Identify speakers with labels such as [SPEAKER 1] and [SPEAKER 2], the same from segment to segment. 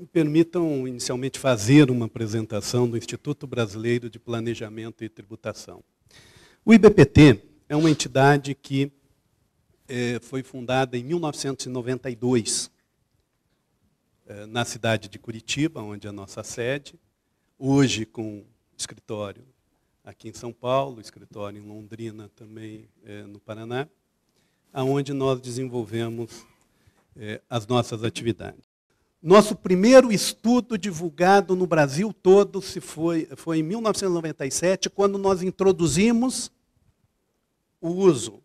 [SPEAKER 1] Me permitam inicialmente fazer uma apresentação do Instituto Brasileiro de Planejamento e Tributação. O IBPT é uma entidade que é, foi fundada em 1992, é, na cidade de Curitiba, onde é a nossa sede, hoje com escritório aqui em São Paulo, escritório em Londrina também é, no Paraná, aonde nós desenvolvemos as nossas atividades. Nosso primeiro estudo divulgado no Brasil todo se foi, foi em 1997, quando nós introduzimos o uso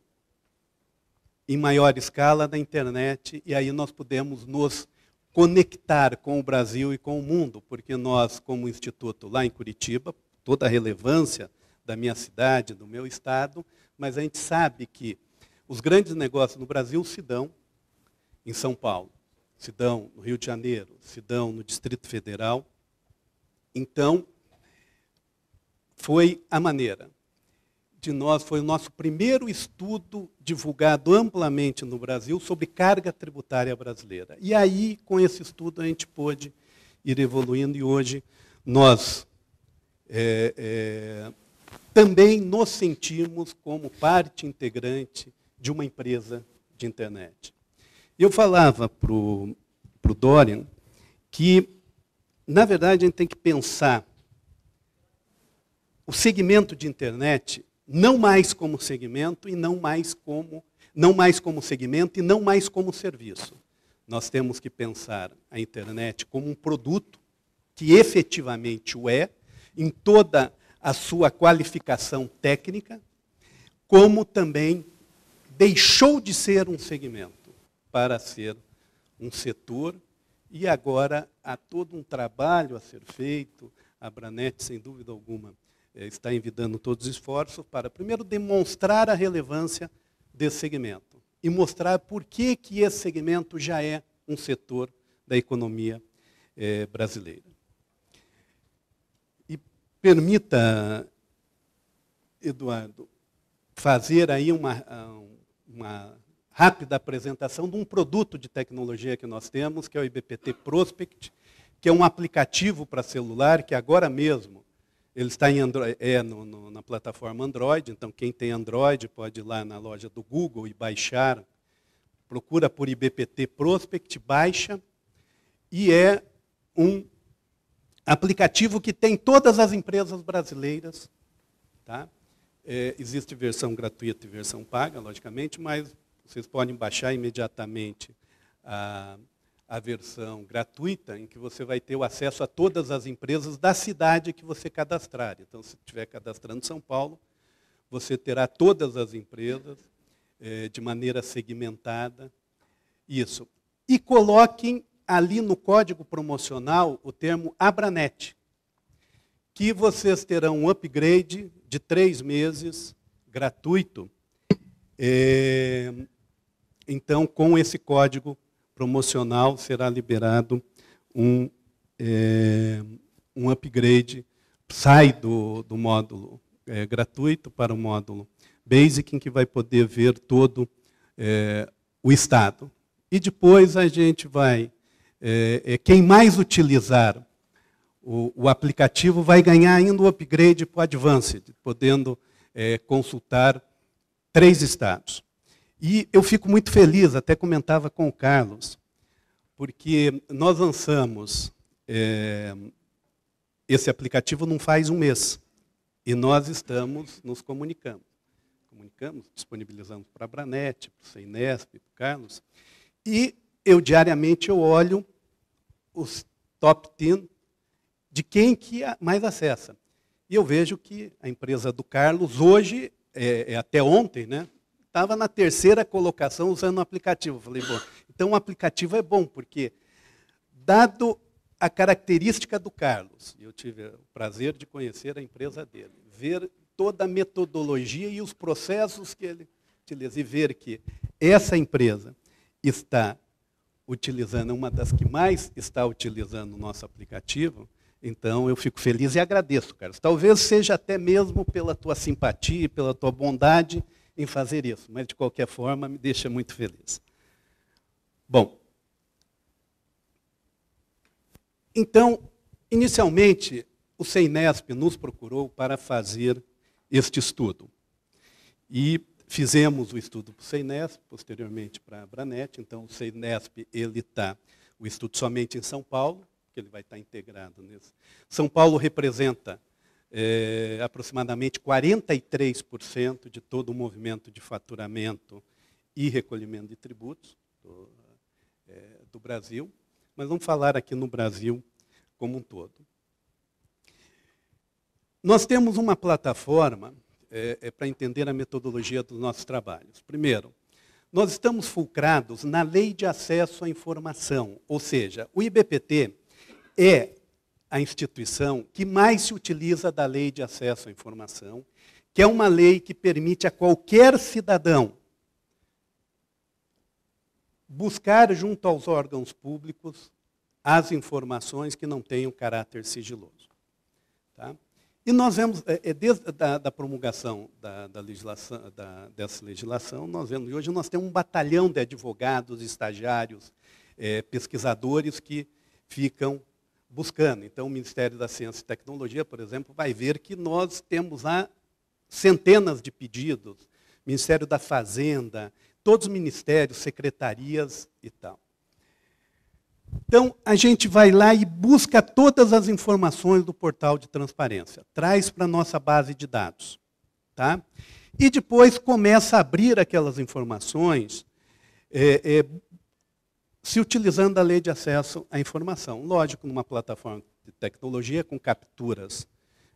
[SPEAKER 1] em maior escala da internet, e aí nós pudemos nos conectar com o Brasil e com o mundo, porque nós, como instituto lá em Curitiba, toda a relevância da minha cidade, do meu estado, mas a gente sabe que os grandes negócios no Brasil se dão em São Paulo se dão no Rio de Janeiro, se dão no Distrito Federal. Então, foi a maneira de nós, foi o nosso primeiro estudo divulgado amplamente no Brasil sobre carga tributária brasileira. E aí, com esse estudo, a gente pôde ir evoluindo e hoje nós é, é, também nos sentimos como parte integrante de uma empresa de internet. Eu falava para o Dorian que, na verdade, a gente tem que pensar o segmento de internet não mais como segmento e não mais como não mais como segmento e não mais como serviço. Nós temos que pensar a internet como um produto que efetivamente o é em toda a sua qualificação técnica, como também deixou de ser um segmento para ser um setor. E agora há todo um trabalho a ser feito. A Branet, sem dúvida alguma, eh, está envidando todos os esforços para, primeiro, demonstrar a relevância desse segmento e mostrar por que, que esse segmento já é um setor da economia eh, brasileira. E permita, Eduardo, fazer aí uma, ah, uma rápida apresentação de um produto de tecnologia que nós temos, que é o IBPT Prospect, que é um aplicativo para celular que agora mesmo ele está em Android, é no, no, na plataforma Android, então quem tem Android pode ir lá na loja do Google e baixar. Procura por IBPT Prospect, baixa. E é um aplicativo que tem todas as empresas brasileiras. Tá? É, existe versão gratuita e versão paga, logicamente, mas vocês podem baixar imediatamente a, a versão gratuita, em que você vai ter o acesso a todas as empresas da cidade que você cadastrar. Então, se estiver cadastrando São Paulo, você terá todas as empresas eh, de maneira segmentada. Isso. E coloquem ali no código promocional o termo Abranet, que vocês terão um upgrade de três meses gratuito. Eh, então, com esse código promocional, será liberado um, é, um upgrade, sai do, do módulo é, gratuito para o módulo Basic, em que vai poder ver todo é, o estado. E depois a gente vai, é, é, quem mais utilizar o, o, aplicativo vai ganhar ainda o upgrade para o Advanced, podendo é, consultar três estados. E eu fico muito feliz, até comentava com o Carlos, porque nós lançamos é, esse aplicativo não faz um mês. E nós estamos nos comunicando. Comunicamos, disponibilizamos para a Branet, para o Seinesp, para o Carlos. E eu diariamente eu olho os top 10 de quem que mais acessa. E eu vejo que a empresa do Carlos hoje, é, é até ontem, né, estava na terceira colocação usando o um aplicativo. Falei, bom, então o aplicativo é bom, porque dado a característica do Carlos, eu tive o prazer de conhecer a empresa dele, ver toda a metodologia e os processos que ele utiliza, e ver que essa empresa está utilizando, uma das que mais está utilizando o nosso aplicativo, então eu fico feliz e agradeço, Carlos. Talvez seja até mesmo pela tua simpatia, pela tua bondade, em fazer isso, mas de qualquer forma me deixa muito feliz. Bom, então, inicialmente, o CEINESP nos procurou para fazer este estudo. E fizemos o estudo para o CEINESP, posteriormente para a Branet. Então, o CEINESP, ele está, o estudo somente em São Paulo, que ele vai estar tá integrado nisso. São Paulo representa é, aproximadamente 43% de todo o movimento de faturamento e recolhimento de tributos do, é, do Brasil. Mas vamos falar aqui no Brasil como um todo. Nós temos uma plataforma é, é, para entender a metodologia dos nossos trabalhos. Primeiro, nós estamos fulcrados na lei de acesso à informação, ou seja, o IBPT é a instituição que mais se utiliza da lei de acesso à informação, que é uma lei que permite a qualquer cidadão buscar junto aos órgãos públicos as informações que não tenham caráter sigiloso. Tá? E nós vemos, é, é, desde da, da promulgação da, da legislação, da, dessa legislação, nós vemos, hoje nós temos um batalhão de advogados, estagiários, é, pesquisadores que ficam buscando. Então, o Ministério da Ciência e Tecnologia, por exemplo, vai ver que nós temos lá centenas de pedidos. Ministério da Fazenda, todos os ministérios, secretarias e tal. Então, a gente vai lá e busca todas as informações do portal de transparência, traz para a nossa base de dados. Tá? E depois começa a abrir aquelas informações é, é, se utilizando a lei de acesso à informação. Lógico, numa plataforma de tecnologia com capturas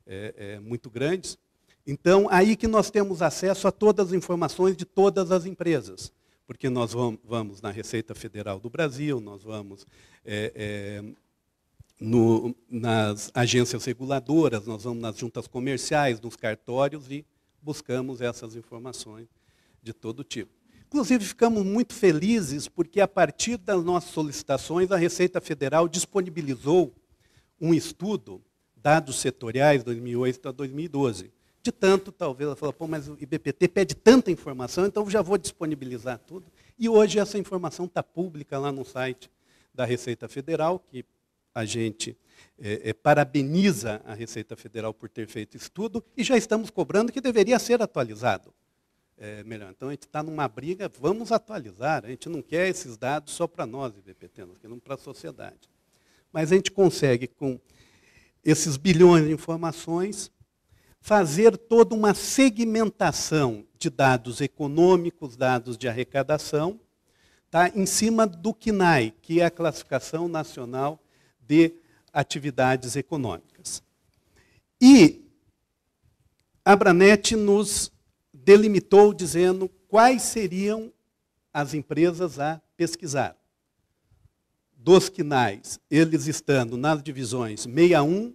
[SPEAKER 1] é, é, muito grandes. Então, aí que nós temos acesso a todas as informações de todas as empresas. Porque nós vamos na Receita Federal do Brasil, nós vamos é, é, no, nas agências reguladoras, nós vamos nas juntas comerciais, nos cartórios e buscamos essas informações de todo tipo. Inclusive, ficamos muito felizes porque, a partir das nossas solicitações, a Receita Federal disponibilizou um estudo, dados setoriais 2008 a 2012. De tanto, talvez, ela fala pô, mas o IBPT pede tanta informação, então já vou disponibilizar tudo. E hoje essa informação está pública lá no site da Receita Federal, que a gente é, é, parabeniza a Receita Federal por ter feito estudo, e já estamos cobrando que deveria ser atualizado é, melhor. Então a gente está numa briga, vamos atualizar. A gente não quer esses dados só para nós, IBPT, nós queremos para a sociedade. Mas a gente consegue, com esses bilhões de informações, fazer toda uma segmentação de dados econômicos, dados de arrecadação, tá? em cima do CNAE, que é a Classificação Nacional de Atividades Econômicas. E a Branet nos delimitou dizendo quais seriam as empresas a pesquisar. Dos quinais, eles estando nas divisões 61,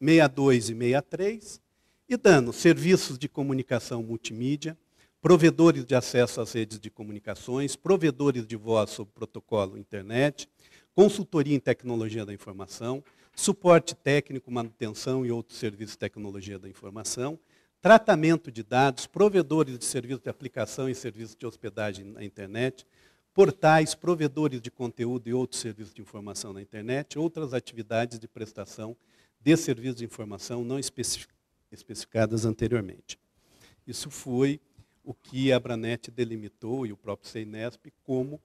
[SPEAKER 1] 62 e 63, e dando serviços de comunicação multimídia, provedores de acesso às redes de comunicações, provedores de voz sobre protocolo internet, consultoria em tecnologia da informação, suporte técnico, manutenção e outros serviços de tecnologia da informação, tratamento de dados, provedores de serviços de aplicação e serviços de hospedagem na internet, portais, provedores de conteúdo e outros serviços de informação na internet, outras atividades de prestação de serviços de informação não especificadas anteriormente. Isso foi o que a Abranet delimitou e o próprio Seinesp como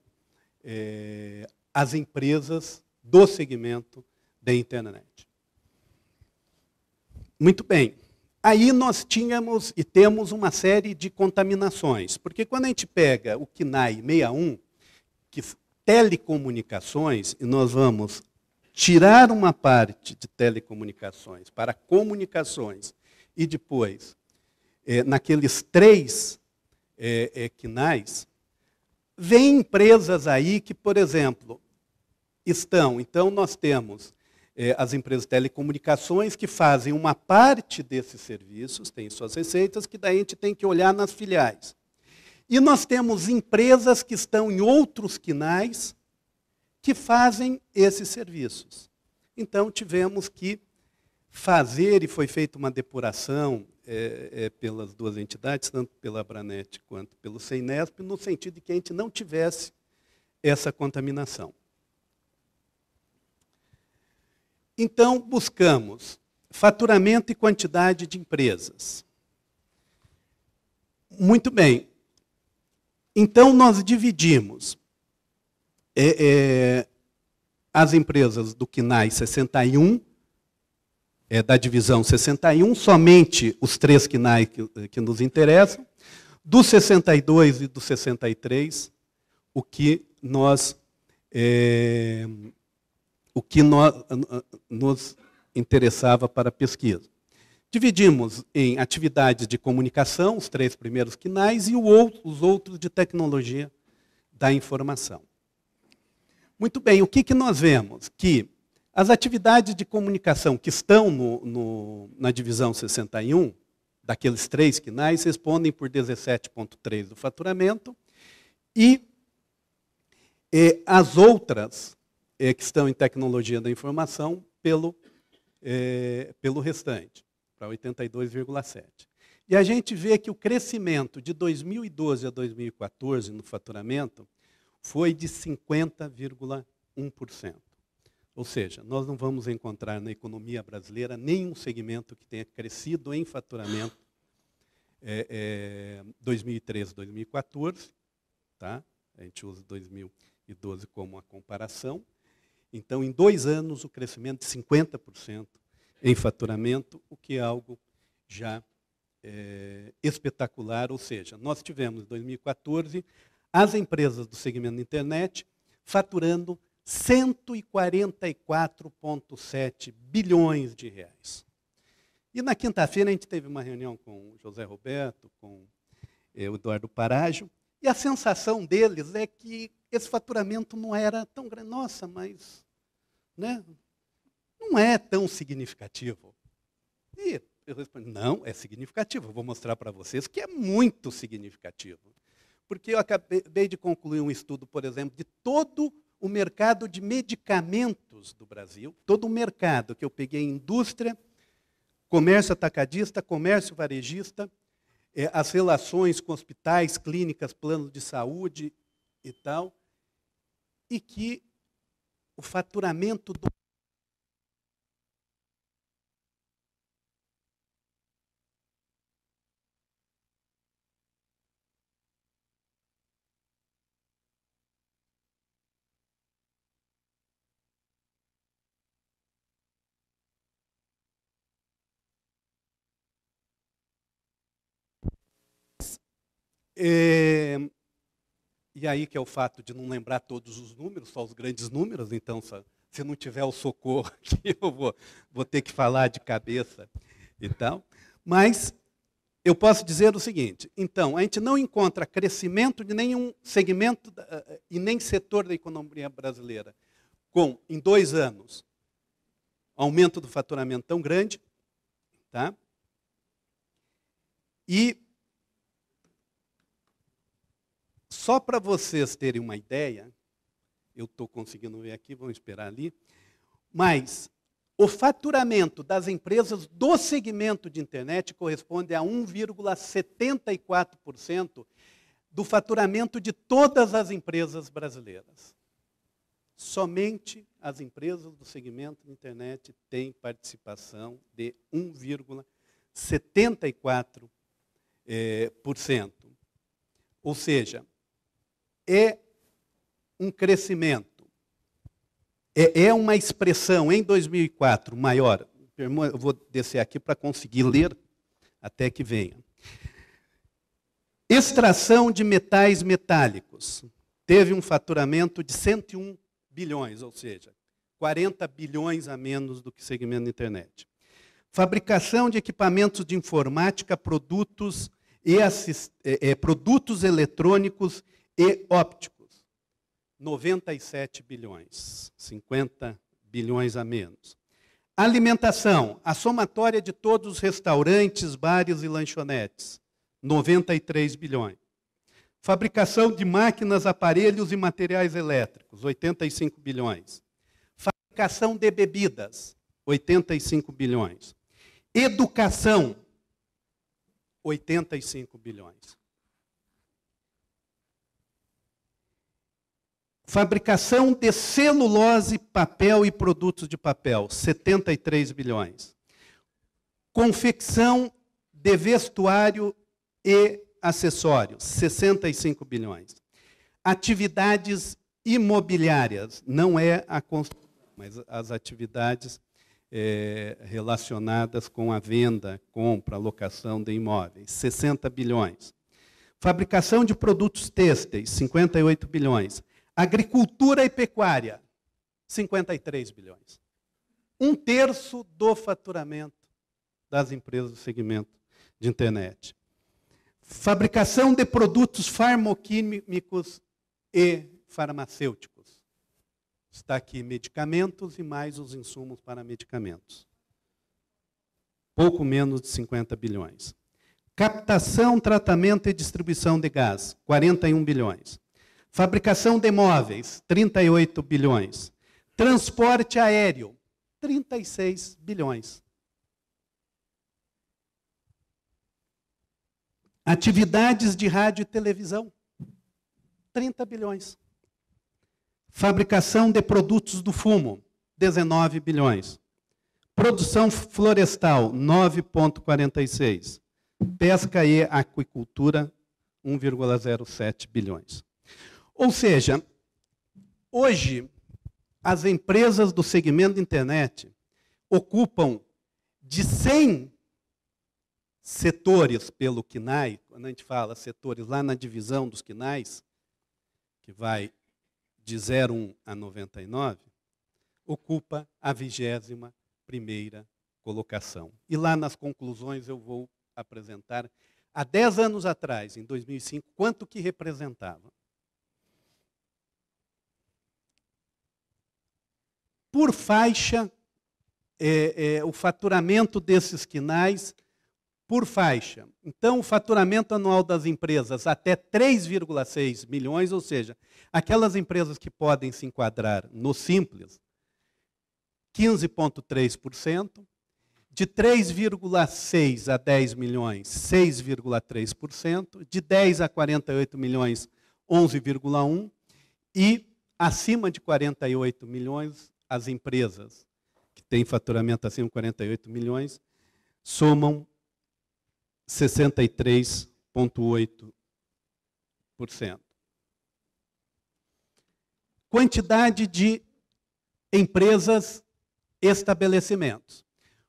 [SPEAKER 1] é, as empresas do segmento da internet. Muito bem. Aí nós tínhamos e temos uma série de contaminações, porque quando a gente pega o KNAI 61, que telecomunicações, e nós vamos tirar uma parte de telecomunicações para comunicações, e depois, é, naqueles três é, é, vem empresas aí que, por exemplo, estão. Então, nós temos eh, as empresas de telecomunicações que fazem uma parte desses serviços, têm suas receitas, que daí a gente tem que olhar nas filiais. E nós temos empresas que estão em outros quinais que fazem esses serviços. Então, tivemos que fazer, e foi feita uma depuração é, é, pelas duas entidades, tanto pela Branet quanto pelo Cenesp no sentido de que a gente não tivesse essa contaminação. Então, buscamos faturamento e quantidade de empresas. Muito bem. Então, nós dividimos é, é, as empresas do CNAI 61, é, da divisão 61, somente os três CNAI que, que nos interessam, do 62 e do 63, o que nós é, o que nós, nos interessava para a pesquisa. Dividimos em atividades de comunicação, os três primeiros quinais, e outro, os outros de tecnologia da informação. Muito bem, o que, que nós vemos? Que as atividades de comunicação que estão no, no, na divisão 61, daqueles três quinais, respondem por 17,3% do faturamento, e eh, as outras é, que estão em tecnologia da informação pelo, é, pelo restante, para 82,7. E a gente vê que o crescimento de 2012 a 2014 no faturamento foi de 50,1%. Ou seja, nós não vamos encontrar na economia brasileira nenhum segmento que tenha crescido em faturamento é, é, 2013, 2014, tá? a gente usa 2012 como a comparação, então, em dois anos, o crescimento de 50% em faturamento, o que é algo já é, espetacular. Ou seja, nós tivemos, em 2014, as empresas do segmento internet faturando 144,7 bilhões de reais. E na quinta-feira a gente teve uma reunião com o José Roberto, com é, o Eduardo Parágio, e a sensação deles é que esse faturamento não era tão grande. Nossa, mas né? Não é tão significativo. E eu respondi, não, é significativo. Eu vou mostrar para vocês que é muito significativo. Porque eu acabei de concluir um estudo, por exemplo, de todo o mercado de medicamentos do Brasil, todo o mercado que eu peguei indústria, comércio atacadista, comércio varejista, é, as relações com hospitais, clínicas, planos de saúde e tal, e que o faturamento do é, e aí que é o fato de não lembrar todos os números, só os grandes números, então se não tiver o socorro aqui, eu vou, vou ter que falar de cabeça e então, tal. Mas eu posso dizer o seguinte: então, a gente não encontra crescimento de nenhum segmento eh, eh, e nem setor da economia brasileira com, em dois anos, aumento do faturamento tão grande, tá? e Só para vocês terem uma ideia, eu estou conseguindo ver aqui, vamos esperar ali. Mas o faturamento das empresas do segmento de internet corresponde a 1,74% do faturamento de todas as empresas brasileiras. Somente as empresas do segmento de internet têm participação de 1,74%. É, eh, Ou seja, é um crescimento, é, é uma expressão em 2004 maior. Eu vou descer aqui para conseguir ler até que venha. Extração de metais metálicos teve um faturamento de 101 bilhões, ou seja, 40 bilhões a menos do que segmento da internet. Fabricação de equipamentos de informática, produtos e assist... é, é, produtos eletrônicos e ópticos, 97 bilhões, 50 bilhões a menos. Alimentação, a somatória de todos os restaurantes, bares e lanchonetes, 93 bilhões. Fabricação de máquinas, aparelhos e materiais elétricos, 85 bilhões. Fabricação de bebidas, 85 bilhões. Educação, 85 bilhões. Fabricação de celulose, papel e produtos de papel, 73 bilhões. Confecção de vestuário e acessórios, 65 bilhões. Atividades imobiliárias, não é a construção, mas as atividades é, relacionadas com a venda, compra, locação de imóveis, 60 bilhões. Fabricação de produtos têxteis, 58 bilhões. Agricultura e pecuária, 53 bilhões. Um terço do faturamento das empresas do segmento de internet. Fabricação de produtos farmoquímicos e farmacêuticos. Está aqui medicamentos e mais os insumos para medicamentos. Pouco menos de 50 bilhões. Captação, tratamento e distribuição de gás, 41 bilhões. Fabricação de móveis, 38 bilhões. Transporte aéreo, 36 bilhões. Atividades de rádio e televisão, 30 bilhões. Fabricação de produtos do fumo, 19 bilhões. Produção florestal, 9,46. Pesca e aquicultura, 1,07 bilhões. Ou seja, hoje as empresas do segmento internet ocupam de 100 setores pelo KINAI, quando a gente fala setores lá na divisão dos KINAIs, que vai de 01 a 99, ocupa a vigésima primeira colocação. E lá nas conclusões eu vou apresentar, há 10 anos atrás, em 2005, quanto que representava. por faixa é, é, o faturamento desses quinais por faixa. Então, o faturamento anual das empresas até 3,6 milhões, ou seja, aquelas empresas que podem se enquadrar no simples, 15,3%, de 3,6 a 10 milhões, 6,3%, de 10 a 48 milhões, 11,1%, e acima de 48 milhões, as empresas que têm faturamento acima de 48 milhões somam 63,8%. Quantidade de empresas, estabelecimentos.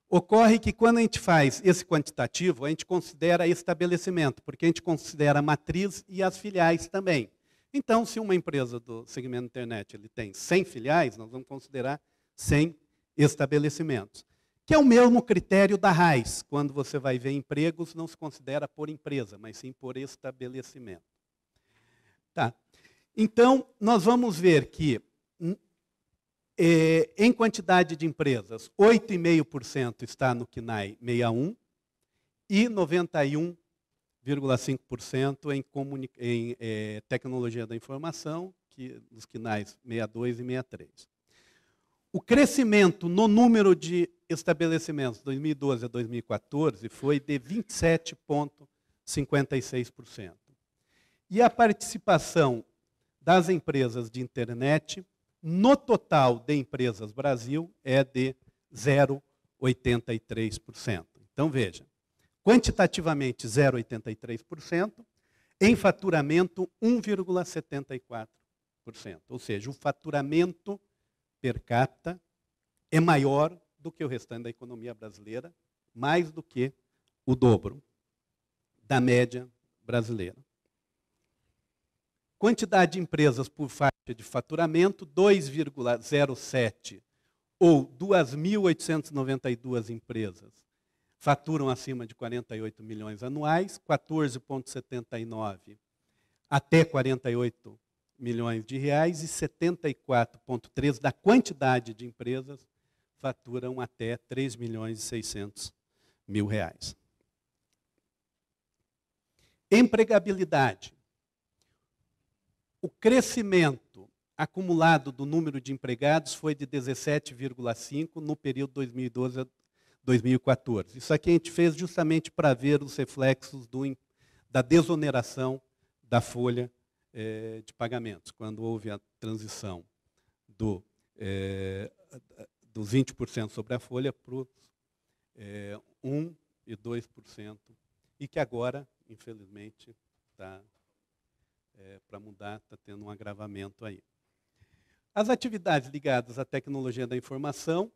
[SPEAKER 1] Ocorre que quando a gente faz esse quantitativo, a gente considera estabelecimento, porque a gente considera a matriz e as filiais também. Então, se uma empresa do segmento internet ele tem 100 filiais, nós vamos considerar 100 estabelecimentos. Que é o mesmo critério da RAIS. Quando você vai ver empregos, não se considera por empresa, mas sim por estabelecimento. Tá. Então, nós vamos ver que hum, é, em quantidade de empresas, 8,5% está no KNAI 61 e 91 0,5% em, em eh, tecnologia da informação, que, nos quinais 62 e 63. O crescimento no número de estabelecimentos 2012 a 2014 foi de 27,56%. E a participação das empresas de internet no total de empresas Brasil é de 0,83%. Então veja, Quantitativamente, 0,83%. Em faturamento, 1,74%. Ou seja, o faturamento per capita é maior do que o restante da economia brasileira, mais do que o dobro da média brasileira. Quantidade de empresas por faixa de faturamento, 2,07 ou 2.892 empresas faturam acima de 48 milhões anuais, 14,79 até 48 milhões de reais e 74,3 da quantidade de empresas faturam até 3 milhões e 600 mil reais. Empregabilidade. O crescimento acumulado do número de empregados foi de 17,5 no período 2012 a 2014. Isso aqui a gente fez justamente para ver os reflexos do, da desoneração da folha eh, de pagamentos, quando houve a transição do, eh, dos 20% sobre a folha para os 1% eh, e 2%, e que agora, infelizmente, está é, para mudar, está tendo um agravamento aí. As atividades ligadas à tecnologia da informação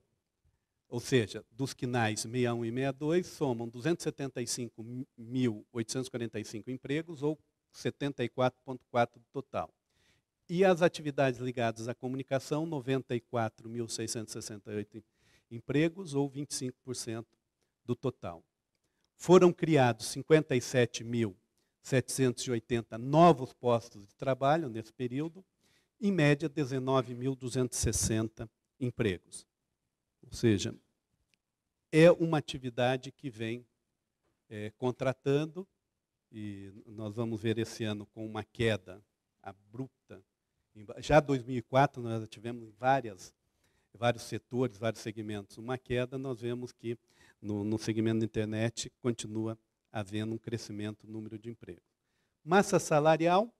[SPEAKER 1] ou seja, dos quinais 61 e 62 somam 275.845 empregos, ou 74,4% do total. E as atividades ligadas à comunicação, 94.668 empregos, ou 25% do total. Foram criados 57.780 novos postos de trabalho nesse período, em média 19.260 empregos. Ou seja, é uma atividade que vem é, contratando, e nós vamos ver esse ano com uma queda abrupta. Já 2004 nós tivemos várias vários setores, vários segmentos, uma queda, nós vemos que no, no segmento da internet continua havendo um crescimento no número de empregos. Massa salarial,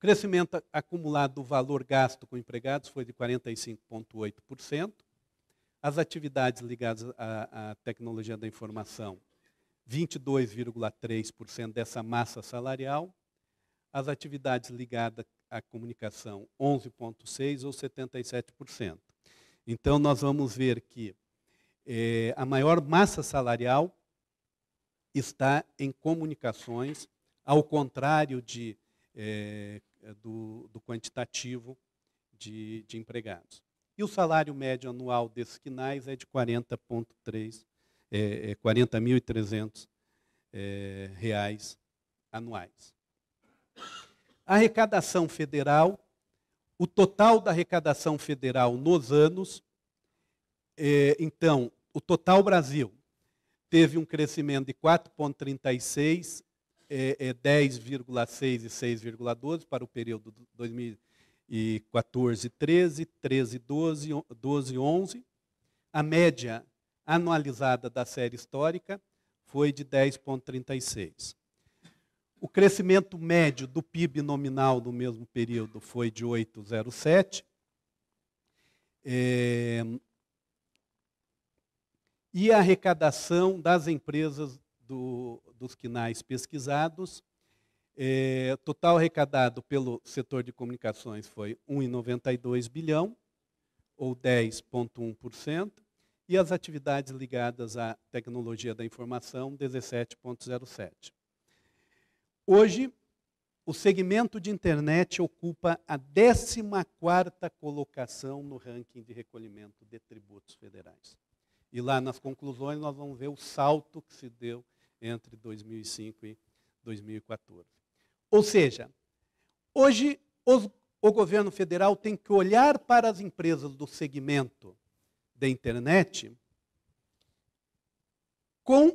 [SPEAKER 1] crescimento acumulado do valor gasto com empregados foi de 45,8%, as atividades ligadas à, à tecnologia da informação, 22,3% dessa massa salarial. As atividades ligadas à comunicação, 11,6% ou 77%. Então, nós vamos ver que é, a maior massa salarial está em comunicações, ao contrário de, é, do, do, quantitativo de, de empregados. E o salário médio anual desses quinais é de 40,3, é, é 40.300 é, reais anuais. A arrecadação federal, o total da arrecadação federal nos anos, é, então, o total Brasil teve um crescimento de 4,36, é, é 10,6 e 6,12 para o período 2000 e 14, 13, 13, 12, 12, 11. A média anualizada da série histórica foi de 10,36. O crescimento médio do PIB nominal no mesmo período foi de 8,07. É... E a arrecadação das empresas do, dos quinais pesquisados é, total arrecadado pelo setor de comunicações foi 1,92 bilhão, ou 10,1%, e as atividades ligadas à tecnologia da informação, 17,07%. Hoje, o segmento de internet ocupa a 14ª colocação no ranking de recolhimento de tributos federais. E lá nas conclusões nós vamos ver o salto que se deu entre 2005 e 2014. Ou seja, hoje os, o governo federal tem que olhar para as empresas do segmento da internet com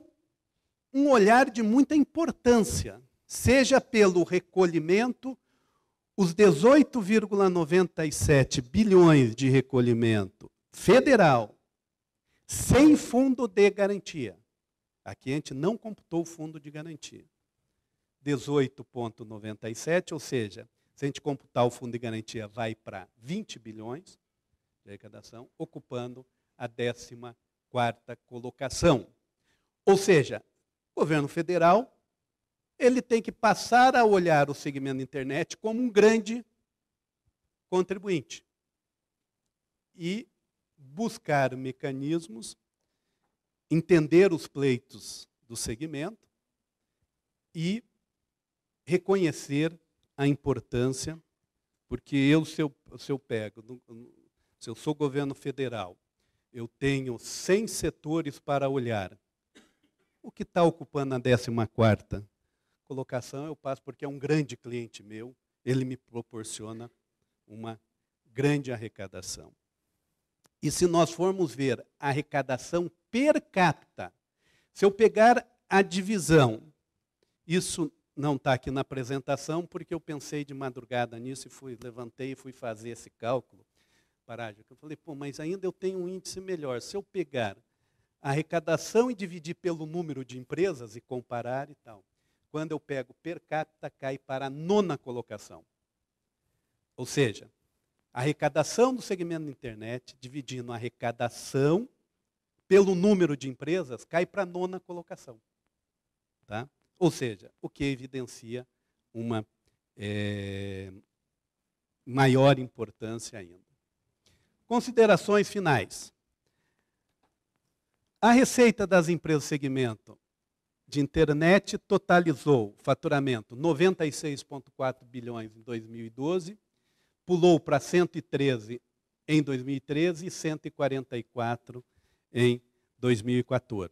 [SPEAKER 1] um olhar de muita importância, seja pelo recolhimento, os 18,97 bilhões de recolhimento federal, sem fundo de garantia. Aqui a gente não computou o fundo de garantia. 18,97, ou seja, se a gente computar o fundo de garantia, vai para 20 bilhões de arrecadação, ocupando a 14ª colocação. Ou seja, o governo federal ele tem que passar a olhar o segmento da internet como um grande contribuinte e buscar mecanismos, entender os pleitos do segmento e reconhecer a importância, porque eu, se eu, se eu pego, se eu sou governo federal, eu tenho 100 setores para olhar. O que está ocupando a 14 colocação eu passo porque é um grande cliente meu, ele me proporciona uma grande arrecadação. E se nós formos ver a arrecadação per capita, se eu pegar a divisão, isso não está aqui na apresentação, porque eu pensei de madrugada nisso e fui, levantei e fui fazer esse cálculo. Eu falei, pô, mas ainda eu tenho um índice melhor. Se eu pegar a arrecadação e dividir pelo número de empresas e comparar e tal, quando eu pego per capita, cai para a nona colocação. Ou seja, a arrecadação do segmento da internet, dividindo a arrecadação pelo número de empresas, cai para a nona colocação. Tá? Ou seja, o que evidencia uma é, maior importância ainda. Considerações finais. A receita das empresas segmento de internet totalizou faturamento 96,4 bilhões em 2012, pulou para 113 em 2013 e 144 em 2014.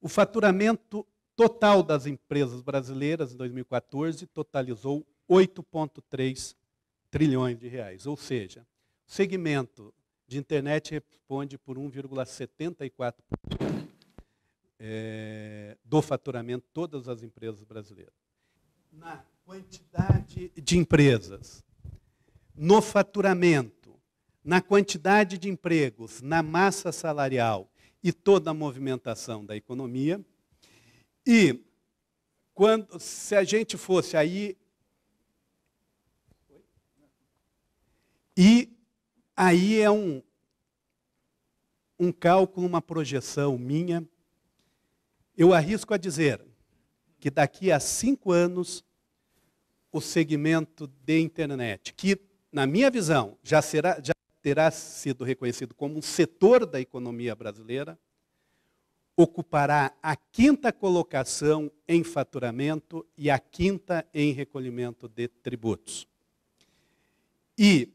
[SPEAKER 1] O faturamento total das empresas brasileiras em 2014 totalizou 8,3 trilhões de reais. Ou seja, o segmento de internet responde por 1,74% é, eh, do faturamento de todas as empresas brasileiras. Na quantidade de empresas, no faturamento, na quantidade de empregos, na massa salarial e toda a movimentação da economia, e quando, se a gente fosse aí. E aí é um, um cálculo, uma projeção minha. Eu arrisco a dizer que daqui a cinco anos o segmento de internet, que, na minha visão, já, será, já terá sido reconhecido como um setor da economia brasileira, ocupará a quinta colocação em faturamento e a quinta em recolhimento de tributos. E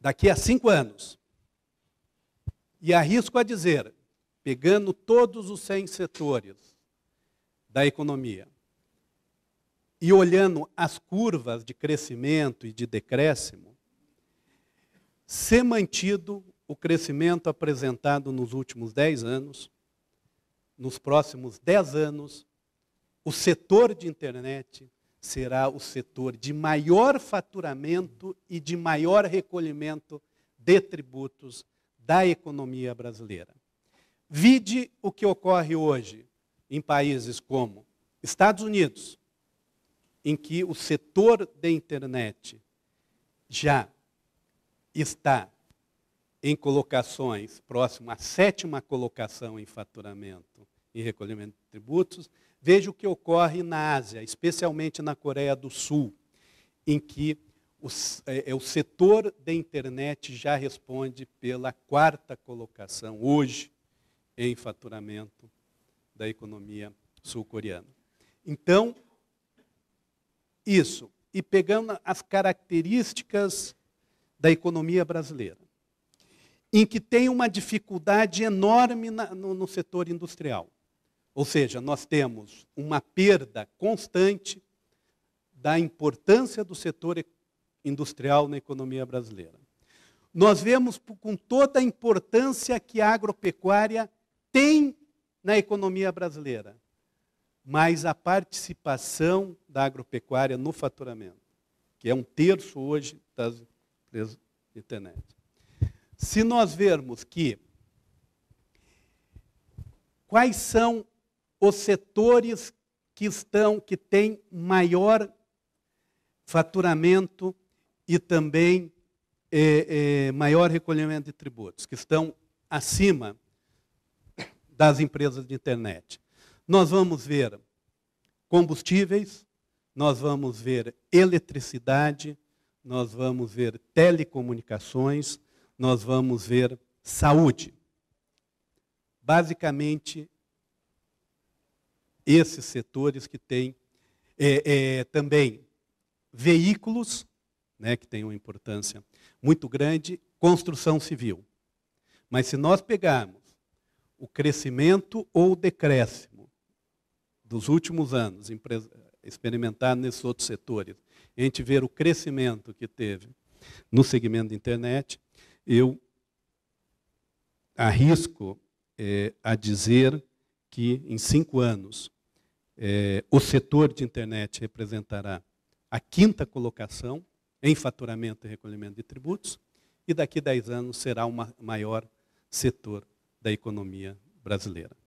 [SPEAKER 1] daqui a cinco anos, e arrisco a dizer, pegando todos os 100 setores da economia e olhando as curvas de crescimento e de decréscimo, ser mantido o crescimento apresentado nos últimos 10 anos, nos próximos 10 anos, o setor de internet será o setor de maior faturamento e de maior recolhimento de tributos da economia brasileira. Vide o que ocorre hoje em países como Estados Unidos, em que o setor da internet já está em colocações, próximo à sétima colocação em faturamento e recolhimento de tributos, veja o que ocorre na Ásia, especialmente na Coreia do Sul, em que o, é, é, o setor da internet já responde pela quarta colocação hoje em faturamento da economia sul-coreana. Então, isso. E pegando as características da economia brasileira em que tem uma dificuldade enorme na, no, no setor industrial. Ou seja, nós temos uma perda constante da importância do setor industrial na economia brasileira. Nós vemos com toda a importância que a agropecuária tem na economia brasileira, mas a participação da agropecuária no faturamento, que é um terço hoje das empresas de internet. Se nós vermos que quais são os setores que estão que têm maior faturamento e também é, é, maior recolhimento de tributos, que estão acima das empresas de internet. Nós vamos ver combustíveis, nós vamos ver eletricidade, nós vamos ver telecomunicações, nós vamos ver saúde. Basicamente, esses setores que têm é, é, também veículos, né, que têm uma importância muito grande, construção civil. Mas se nós pegarmos o crescimento ou decréscimo dos últimos anos experimentado nesses outros setores, a gente ver o crescimento que teve no segmento da internet, eu arrisco é, a dizer que em cinco anos é, o setor de internet representará a quinta colocação em faturamento e recolhimento de tributos, e daqui a dez anos será o maior setor da economia brasileira.